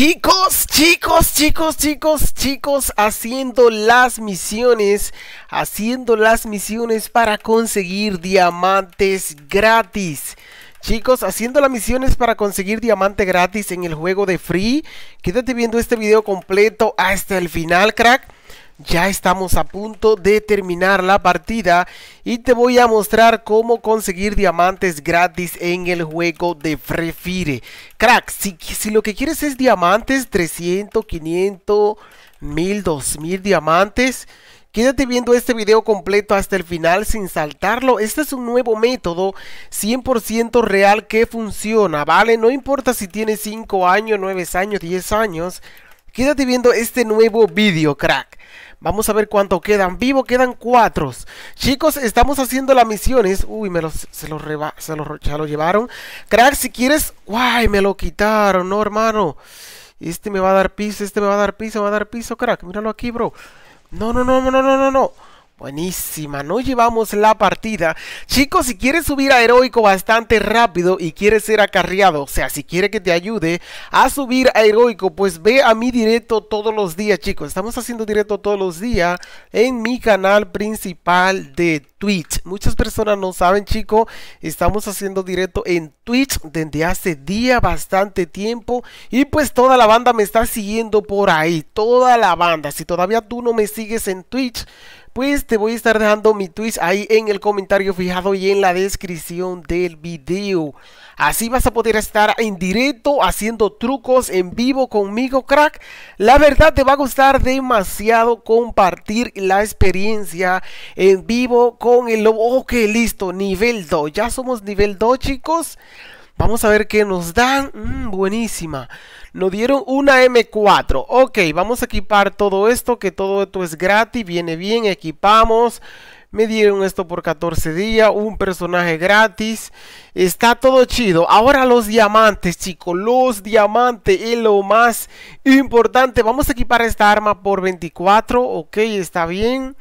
Chicos, chicos, chicos, chicos, chicos, haciendo las misiones, haciendo las misiones para conseguir diamantes gratis. Chicos, haciendo las misiones para conseguir diamante gratis en el juego de Free. Quédate viendo este video completo hasta el final, crack. Ya estamos a punto de terminar la partida y te voy a mostrar cómo conseguir diamantes gratis en el juego de Free Fire. Crack, si, si lo que quieres es diamantes, 300, 500, 1000, 2000 diamantes... Quédate viendo este video completo hasta el final sin saltarlo. Este es un nuevo método 100% real que funciona, ¿vale? No importa si tienes 5 años, 9 años, 10 años. Quédate viendo este nuevo video, crack. Vamos a ver cuánto quedan. Vivo quedan cuatro. Chicos, estamos haciendo las misiones. Uy, me los, se, los reba, se los, ya lo llevaron. Crack, si quieres... Guay, me lo quitaron, no, hermano. Este me va a dar piso, este me va a dar piso, me va a dar piso, crack. Míralo aquí, bro. No, no, no, no, no, no, no. Buenísima, no llevamos la partida. Chicos, si quieres subir a heroico bastante rápido y quieres ser acarreado, o sea, si quieres que te ayude a subir a heroico, pues ve a mi directo todos los días, chicos. Estamos haciendo directo todos los días en mi canal principal de Twitch. Muchas personas no saben, chicos, estamos haciendo directo en Twitch desde hace día bastante tiempo y pues toda la banda me está siguiendo por ahí, toda la banda. Si todavía tú no me sigues en Twitch, pues te voy a estar dejando mi twist ahí en el comentario fijado y en la descripción del video. Así vas a poder estar en directo haciendo trucos en vivo conmigo, crack. La verdad te va a gustar demasiado compartir la experiencia en vivo con el lobo. Ok, listo, nivel 2. Ya somos nivel 2, chicos. Vamos a ver qué nos dan. Mm, buenísima. Nos dieron una M4. Ok, vamos a equipar todo esto, que todo esto es gratis, viene bien, equipamos. Me dieron esto por 14 días, un personaje gratis. Está todo chido. Ahora los diamantes, chicos. Los diamantes es lo más importante. Vamos a equipar esta arma por 24. Ok, está bien.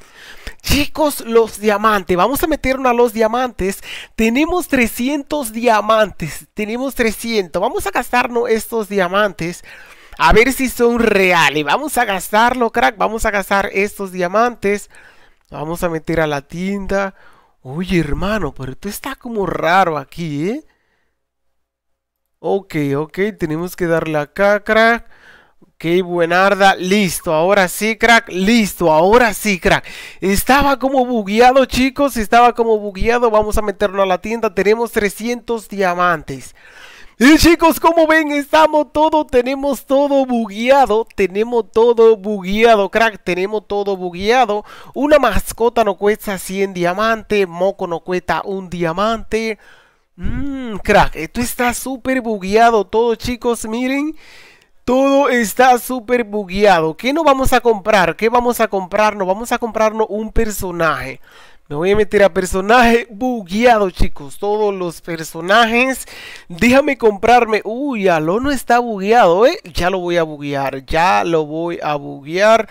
Chicos, los diamantes, vamos a meternos a los diamantes. Tenemos 300 diamantes, tenemos 300. Vamos a gastarnos estos diamantes. A ver si son reales. Vamos a gastarlo, crack. Vamos a gastar estos diamantes. Vamos a meter a la tienda. Oye, hermano, pero esto está como raro aquí, ¿eh? Ok, ok, tenemos que darle acá, crack. Qué buenarda, listo, ahora sí, crack, listo, ahora sí, crack. Estaba como bugueado, chicos, estaba como bugueado. Vamos a meterlo a la tienda, tenemos 300 diamantes. Y chicos, como ven, estamos todo, tenemos todo bugueado, tenemos todo bugueado, crack, tenemos todo bugueado. Una mascota no cuesta 100 diamantes, moco no cuesta un diamante. Mmm, crack, esto está súper bugueado todo, chicos, miren. Todo está súper bugueado. ¿Qué nos vamos a comprar? ¿Qué vamos a comprarnos? Vamos a comprarnos un personaje. Me voy a meter a personaje bugueado, chicos. Todos los personajes. Déjame comprarme. Uy, no está bugueado, ¿eh? Ya lo voy a buguear. Ya lo voy a buguear.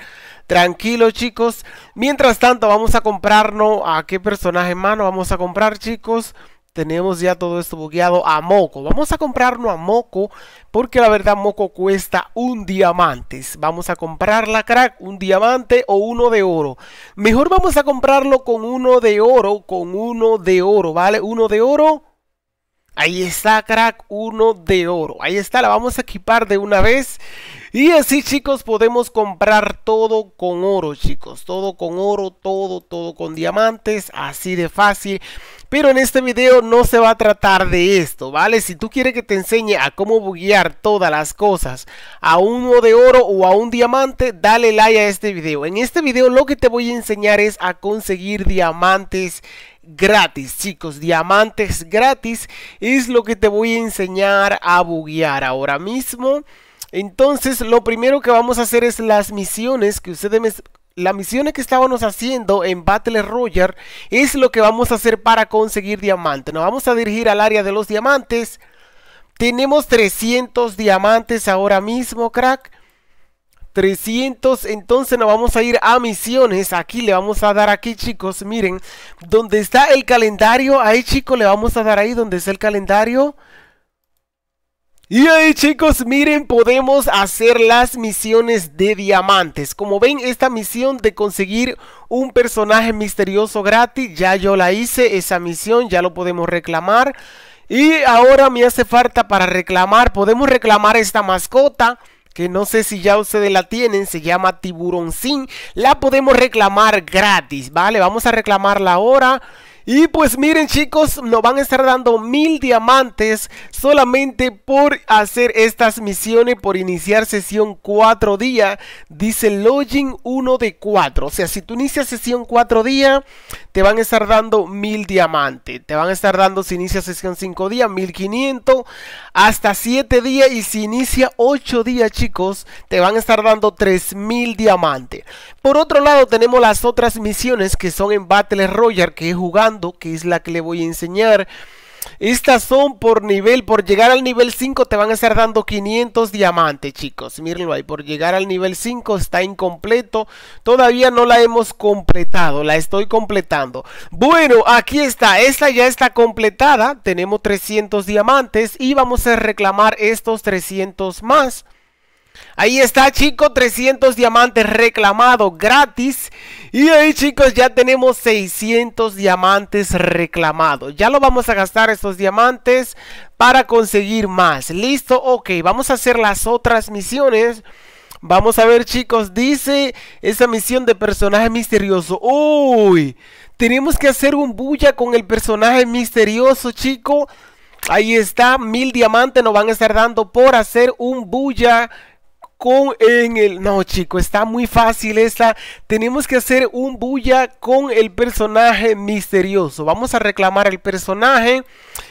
Tranquilo, chicos. Mientras tanto, vamos a comprarnos. ¿A qué personaje más vamos a comprar, chicos? Tenemos ya todo esto bugueado a moco. Vamos a comprarlo a moco porque la verdad moco cuesta un diamante. Vamos a comprar la crack, un diamante o uno de oro. Mejor vamos a comprarlo con uno de oro, con uno de oro, ¿vale? Uno de oro. Ahí está, crack, uno de oro. Ahí está, la vamos a equipar de una vez. Y así, chicos, podemos comprar todo con oro, chicos. Todo con oro, todo, todo con diamantes. Así de fácil. Pero en este video no se va a tratar de esto, ¿vale? Si tú quieres que te enseñe a cómo buguear todas las cosas a uno de oro o a un diamante, dale like a este video. En este video lo que te voy a enseñar es a conseguir diamantes gratis, chicos, diamantes gratis es lo que te voy a enseñar a buguear ahora mismo. Entonces, lo primero que vamos a hacer es las misiones que ustedes me, la misión que estábamos haciendo en Battle Royale es lo que vamos a hacer para conseguir diamantes. Nos vamos a dirigir al área de los diamantes. Tenemos 300 diamantes ahora mismo, crack. 300, entonces nos vamos a ir a misiones, aquí le vamos a dar aquí chicos, miren, ¿dónde está el calendario, ahí chicos le vamos a dar ahí donde está el calendario, y ahí chicos, miren, podemos hacer las misiones de diamantes. Como ven, esta misión de conseguir un personaje misterioso gratis, ya yo la hice, esa misión ya lo podemos reclamar. Y ahora me hace falta para reclamar, podemos reclamar esta mascota que no sé si ya ustedes la tienen, se llama Tiburón la podemos reclamar gratis, ¿vale? Vamos a reclamarla ahora y pues miren chicos, nos van a estar dando mil diamantes solamente por hacer estas misiones, por iniciar sesión 4 días, Dice login 1 de 4. O sea, si tú inicias sesión 4 días te van a estar dando mil diamantes. Te van a estar dando si inicia sesión 5 días, 1500 hasta 7 días. Y si inicia 8 días chicos, te van a estar dando 3000 diamantes. Por otro lado tenemos las otras misiones que son en Battle Royale que es jugando que es la que le voy a enseñar. Estas son por nivel, por llegar al nivel 5 te van a estar dando 500 diamantes chicos, mírenlo ahí, por llegar al nivel 5 está incompleto, todavía no la hemos completado, la estoy completando. Bueno, aquí está, esta ya está completada, tenemos 300 diamantes y vamos a reclamar estos 300 más. Ahí está, chicos, 300 diamantes reclamados gratis. Y ahí, chicos, ya tenemos 600 diamantes reclamados. Ya lo vamos a gastar estos diamantes para conseguir más. ¿Listo? Ok, vamos a hacer las otras misiones. Vamos a ver, chicos, dice esa misión de personaje misterioso. ¡Uy! Tenemos que hacer un bulla con el personaje misterioso, chico. Ahí está, mil diamantes nos van a estar dando por hacer un bulla con en el... No, chico, está muy fácil esta. Tenemos que hacer un bulla con el personaje misterioso. Vamos a reclamar el personaje.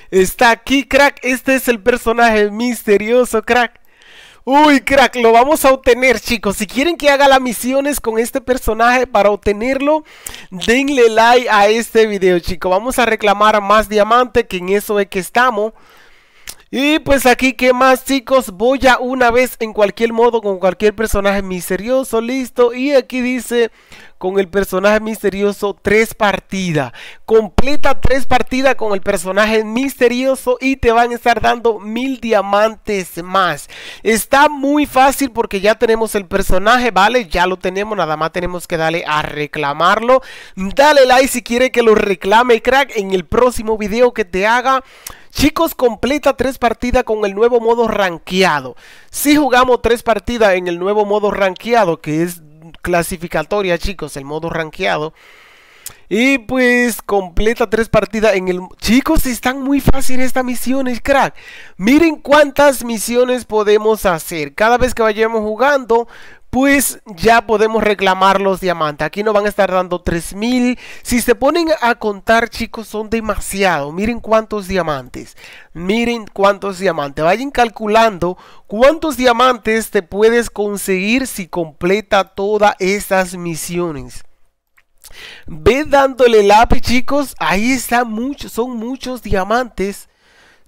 Está aquí, crack. Este es el personaje misterioso, crack. Uy, crack, lo vamos a obtener, chicos. Si quieren que haga las misiones con este personaje para obtenerlo, denle like a este video, chicos. Vamos a reclamar más diamante, que en eso es que estamos. Y pues aquí, ¿qué más chicos? Voy a una vez en cualquier modo con cualquier personaje misterioso, listo. Y aquí dice, con el personaje misterioso, tres partidas. Completa tres partidas con el personaje misterioso y te van a estar dando mil diamantes más. Está muy fácil porque ya tenemos el personaje, ¿vale? Ya lo tenemos, nada más tenemos que darle a reclamarlo. Dale like si quiere que lo reclame, crack, en el próximo video que te haga. Chicos, completa tres partidas con el nuevo modo ranqueado. Si jugamos tres partidas en el nuevo modo ranqueado, que es clasificatoria, chicos, el modo ranqueado. Y pues completa tres partidas en el... Chicos, están muy fáciles estas misiones, crack. Miren cuántas misiones podemos hacer. Cada vez que vayamos jugando, pues ya podemos reclamar los diamantes. Aquí nos van a estar dando 3000. Si se ponen a contar, chicos, son demasiado. Miren cuántos diamantes. Miren cuántos diamantes. Vayan calculando cuántos diamantes te puedes conseguir si completa todas estas misiones. Ve dándole lápiz, chicos. Ahí están muchos, son muchos diamantes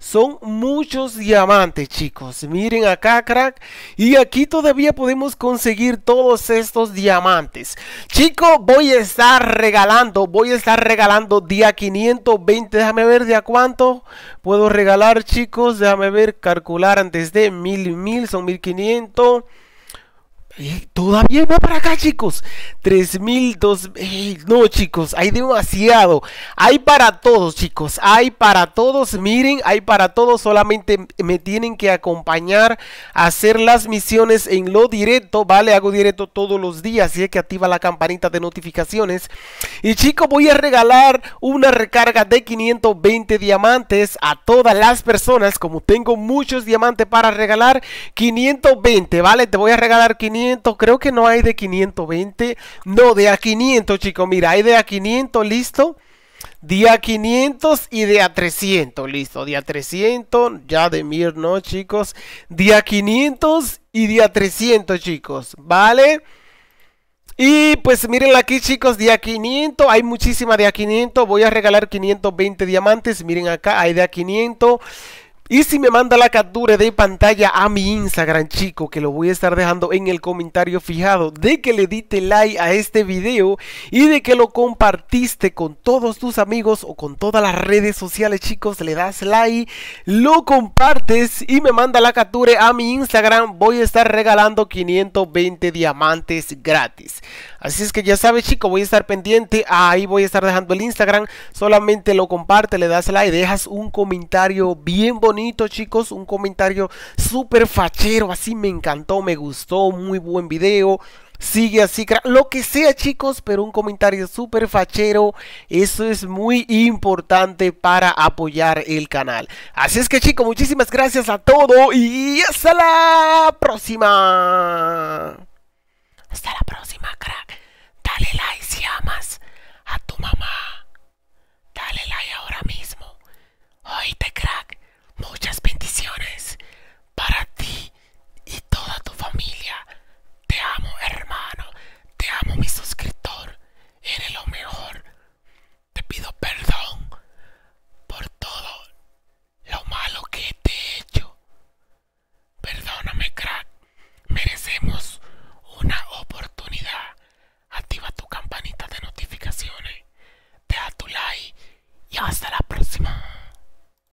son muchos diamantes, chicos. Miren acá, crack. Y aquí todavía podemos conseguir todos estos diamantes. Chicos, voy a estar regalando. Voy a estar regalando día 520. Déjame ver de a cuánto puedo regalar, chicos. Déjame ver, calcular antes de mil, mil. Son mil quinientos. Eh, todavía va para acá, chicos. 3000, 2000. Eh, no, chicos, hay demasiado. Hay para todos, chicos. Hay para todos. Miren, hay para todos. Solamente me tienen que acompañar a hacer las misiones en lo directo. Vale, hago directo todos los días. Así es que activa la campanita de notificaciones. Y chicos, voy a regalar una recarga de 520 diamantes a todas las personas. Como tengo muchos diamantes para regalar, 520. Vale, te voy a regalar 500 creo que no hay de 520. No, de a 500, chicos. Mira, hay de a 500, listo. Día 500 y de a 300, listo. Día 300, ya de Mir, ¿no, chicos? Día 500 y a 300, chicos, ¿vale? Y pues miren aquí, chicos, día 500. Hay muchísima de a 500. Voy a regalar 520 diamantes. Miren acá, hay de a 500. Y si me manda la captura de pantalla a mi Instagram, chico, que lo voy a estar dejando en el comentario fijado, de que le dite like a este video y de que lo compartiste con todos tus amigos o con todas las redes sociales, chicos, le das like, lo compartes y me manda la captura a mi Instagram, voy a estar regalando 520 diamantes gratis. Así es que ya sabes, chico, voy a estar pendiente, ahí voy a estar dejando el Instagram, solamente lo compartes, le das like, dejas un comentario bien bonito chicos. Un comentario súper fachero. Así me encantó, me gustó. Muy buen video. Sigue así, lo que sea chicos, pero un comentario súper fachero, eso es muy importante para apoyar el canal. Así es que chicos, muchísimas gracias a todo y hasta la próxima. Hasta la próxima.